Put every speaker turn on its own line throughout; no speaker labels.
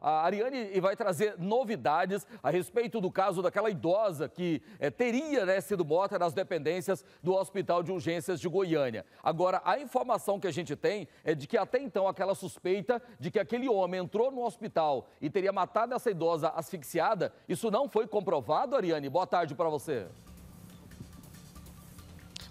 A Ariane vai trazer novidades a respeito do caso daquela idosa que é, teria né, sido morta nas dependências do Hospital de Urgências de Goiânia. Agora, a informação que a gente tem é de que até então aquela suspeita de que aquele homem entrou no hospital e teria matado essa idosa asfixiada, isso não foi comprovado, Ariane? Boa tarde para você.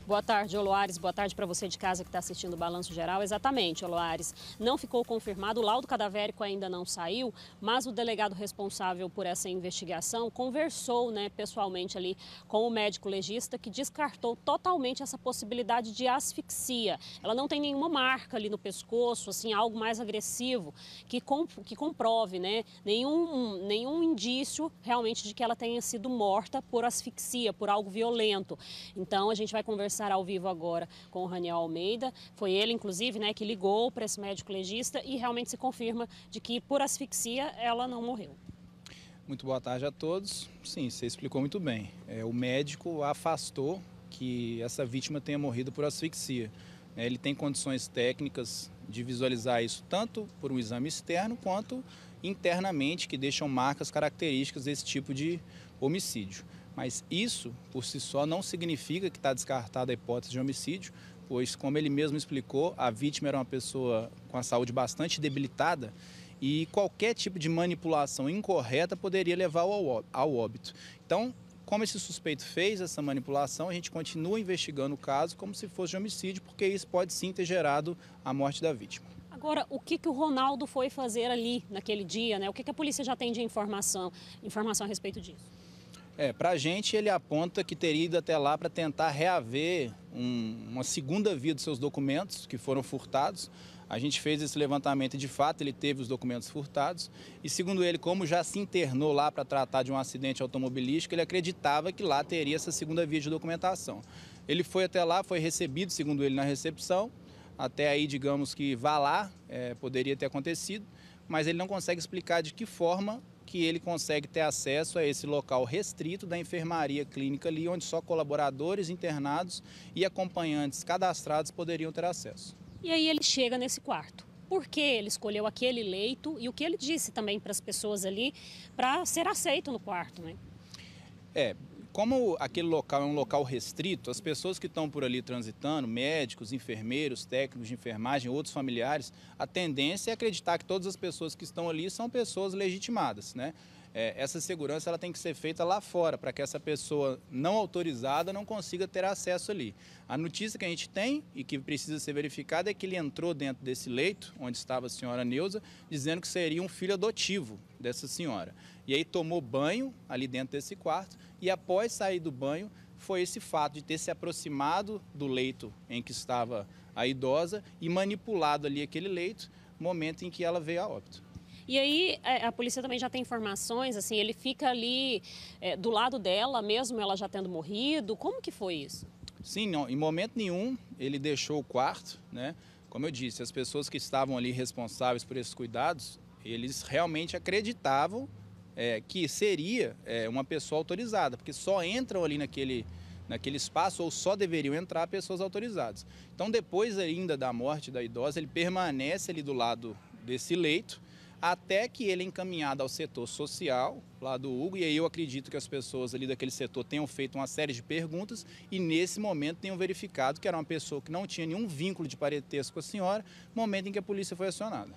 Boa tarde, Oloares. Boa tarde para você de casa que está assistindo o Balanço Geral. Exatamente, Oloares. Não ficou confirmado, o laudo cadavérico ainda não saiu, mas o delegado responsável por essa investigação conversou né, pessoalmente ali com o médico legista que descartou totalmente essa possibilidade de asfixia. Ela não tem nenhuma marca ali no pescoço, assim, algo mais agressivo que, comp que comprove né, nenhum, nenhum indício realmente de que ela tenha sido morta por asfixia, por algo violento. Então, a gente vai conversar conversar ao vivo agora com o Raniel Almeida. Foi ele, inclusive, né, que ligou para esse médico legista e realmente se confirma de que por asfixia ela não morreu.
Muito boa tarde a todos. Sim, você explicou muito bem. É, o médico afastou que essa vítima tenha morrido por asfixia. É, ele tem condições técnicas de visualizar isso tanto por um exame externo quanto internamente, que deixam marcas características desse tipo de homicídio. Mas isso, por si só, não significa que está descartada a hipótese de homicídio, pois, como ele mesmo explicou, a vítima era uma pessoa com a saúde bastante debilitada e qualquer tipo de manipulação incorreta poderia levar ao óbito. Então, como esse suspeito fez essa manipulação, a gente continua investigando o caso como se fosse de homicídio, porque isso pode sim ter gerado a morte da vítima.
Agora, o que, que o Ronaldo foi fazer ali naquele dia, né? O que, que a polícia já tem de informação, informação a respeito disso?
É, para a gente ele aponta que teria ido até lá para tentar reaver um, uma segunda via dos seus documentos que foram furtados. A gente fez esse levantamento e, de fato, ele teve os documentos furtados. E, segundo ele, como já se internou lá para tratar de um acidente automobilístico, ele acreditava que lá teria essa segunda via de documentação. Ele foi até lá, foi recebido, segundo ele, na recepção. Até aí, digamos que vá lá, é, poderia ter acontecido, mas ele não consegue explicar de que forma que ele consegue ter acesso a esse local restrito da enfermaria clínica ali, onde só colaboradores internados e acompanhantes cadastrados poderiam ter acesso.
E aí ele chega nesse quarto. Por que ele escolheu aquele leito e o que ele disse também para as pessoas ali para ser aceito no quarto, né?
É, como aquele local é um local restrito, as pessoas que estão por ali transitando, médicos, enfermeiros, técnicos de enfermagem, outros familiares, a tendência é acreditar que todas as pessoas que estão ali são pessoas legitimadas, né? é, essa segurança ela tem que ser feita lá fora, para que essa pessoa não autorizada não consiga ter acesso ali. A notícia que a gente tem e que precisa ser verificada é que ele entrou dentro desse leito, onde estava a senhora Neuza, dizendo que seria um filho adotivo dessa senhora. E aí tomou banho ali dentro desse quarto e após sair do banho foi esse fato de ter se aproximado do leito em que estava a idosa e manipulado ali aquele leito, momento em que ela veio a óbito.
E aí é, a polícia também já tem informações, assim, ele fica ali é, do lado dela, mesmo ela já tendo morrido. Como que foi isso?
Sim, não, em momento nenhum ele deixou o quarto, né? Como eu disse, as pessoas que estavam ali responsáveis por esses cuidados, eles realmente acreditavam é, que seria é, uma pessoa autorizada, porque só entram ali naquele, naquele espaço ou só deveriam entrar pessoas autorizadas. Então, depois ainda da morte da idosa, ele permanece ali do lado desse leito até que ele é encaminhado ao setor social lá do Hugo, e aí eu acredito que as pessoas ali daquele setor tenham feito uma série de perguntas e nesse momento tenham verificado que era uma pessoa que não tinha nenhum vínculo de parentesco com a senhora, momento em que a polícia foi acionada.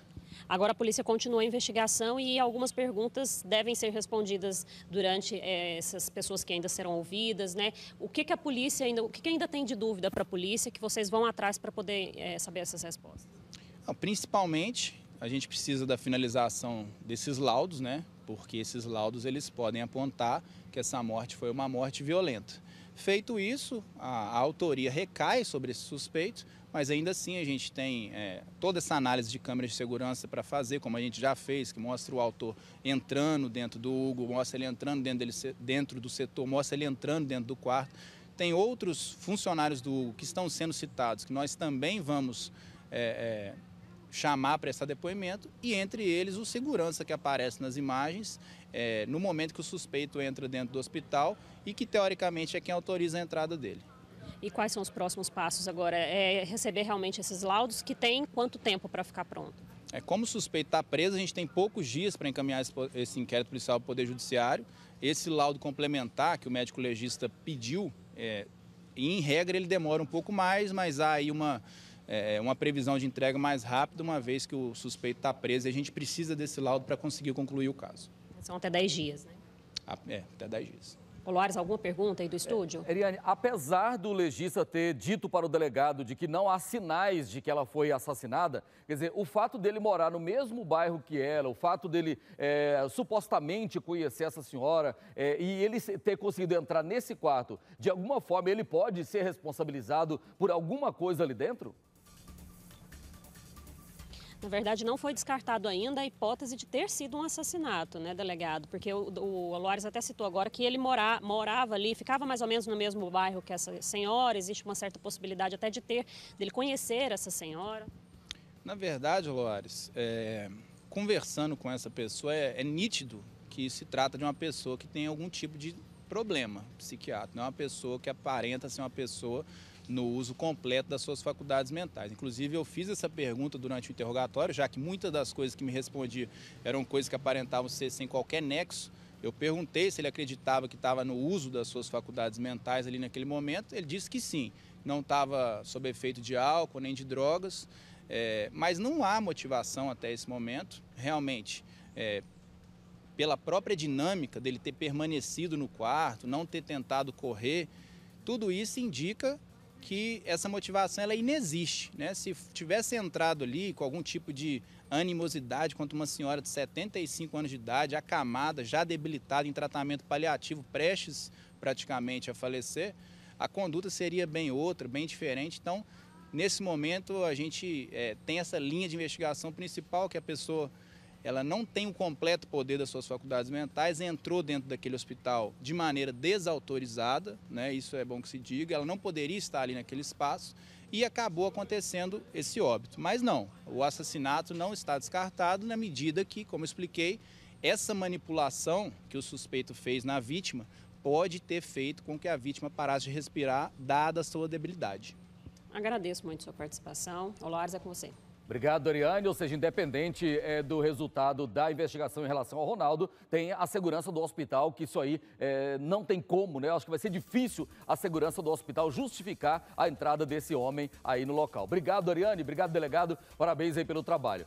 Agora a polícia continua a investigação e algumas perguntas devem ser respondidas durante é, essas pessoas que ainda serão ouvidas, né? O que, que a polícia ainda, o que, que ainda tem de dúvida para a polícia que vocês vão atrás para poder é, saber essas respostas?
Não, principalmente a gente precisa da finalização desses laudos, né? Porque esses laudos eles podem apontar que essa morte foi uma morte violenta. Feito isso, a, a autoria recai sobre esse suspeito, mas ainda assim a gente tem é, toda essa análise de câmeras de segurança para fazer, como a gente já fez, que mostra o autor entrando dentro do Hugo, mostra ele entrando dentro, dele, dentro do setor, mostra ele entrando dentro do quarto. Tem outros funcionários do Hugo que estão sendo citados, que nós também vamos é, é, chamar para prestar depoimento e entre eles o segurança que aparece nas imagens é, no momento que o suspeito entra dentro do hospital e que teoricamente é quem autoriza a entrada dele.
E quais são os próximos passos agora? É receber realmente esses laudos que tem quanto tempo para ficar pronto?
É, como o suspeito está preso, a gente tem poucos dias para encaminhar esse inquérito policial para o Poder Judiciário. Esse laudo complementar que o médico legista pediu, é, em regra ele demora um pouco mais, mas há aí uma é, é, uma previsão de entrega mais rápida, uma vez que o suspeito está preso e a gente precisa desse laudo para conseguir concluir o caso.
São até 10 dias, né?
Ah, é, até 10 dias.
Polares, alguma pergunta aí do
estúdio? É, Eriane, apesar do legista ter dito para o delegado de que não há sinais de que ela foi assassinada, quer dizer, o fato dele morar no mesmo bairro que ela, o fato dele é, supostamente conhecer essa senhora é, e ele ter conseguido entrar nesse quarto, de alguma forma ele pode ser responsabilizado por alguma coisa ali dentro?
Na verdade, não foi descartado ainda a hipótese de ter sido um assassinato, né, delegado? Porque o, o Loares até citou agora que ele mora, morava ali, ficava mais ou menos no mesmo bairro que essa senhora, existe uma certa possibilidade até de ter, dele conhecer essa senhora.
Na verdade, Loares, é, conversando com essa pessoa, é, é nítido que se trata de uma pessoa que tem algum tipo de problema psiquiátrico, não é uma pessoa que aparenta ser uma pessoa no uso completo das suas faculdades mentais. Inclusive, eu fiz essa pergunta durante o interrogatório, já que muitas das coisas que me respondia eram coisas que aparentavam ser sem qualquer nexo. Eu perguntei se ele acreditava que estava no uso das suas faculdades mentais ali naquele momento. Ele disse que sim, não estava sob efeito de álcool nem de drogas, é, mas não há motivação até esse momento, realmente. É, pela própria dinâmica dele ter permanecido no quarto, não ter tentado correr, tudo isso indica que essa motivação ela inexiste. Né? Se tivesse entrado ali com algum tipo de animosidade contra uma senhora de 75 anos de idade, acamada, já debilitada em tratamento paliativo, prestes praticamente a falecer, a conduta seria bem outra, bem diferente. Então, nesse momento, a gente é, tem essa linha de investigação principal que a pessoa ela não tem o completo poder das suas faculdades mentais, entrou dentro daquele hospital de maneira desautorizada, né? isso é bom que se diga, ela não poderia estar ali naquele espaço e acabou acontecendo esse óbito. Mas não, o assassinato não está descartado na medida que, como expliquei, essa manipulação que o suspeito fez na vítima pode ter feito com que a vítima parasse de respirar, dada a sua debilidade.
Agradeço muito sua participação. Olá, é com você.
Obrigado, Ariane. Ou seja, independente é, do resultado da investigação em relação ao Ronaldo, tem a segurança do hospital, que isso aí é, não tem como, né? Eu acho que vai ser difícil a segurança do hospital justificar a entrada desse homem aí no local. Obrigado, Ariane. Obrigado, delegado. Parabéns aí pelo trabalho.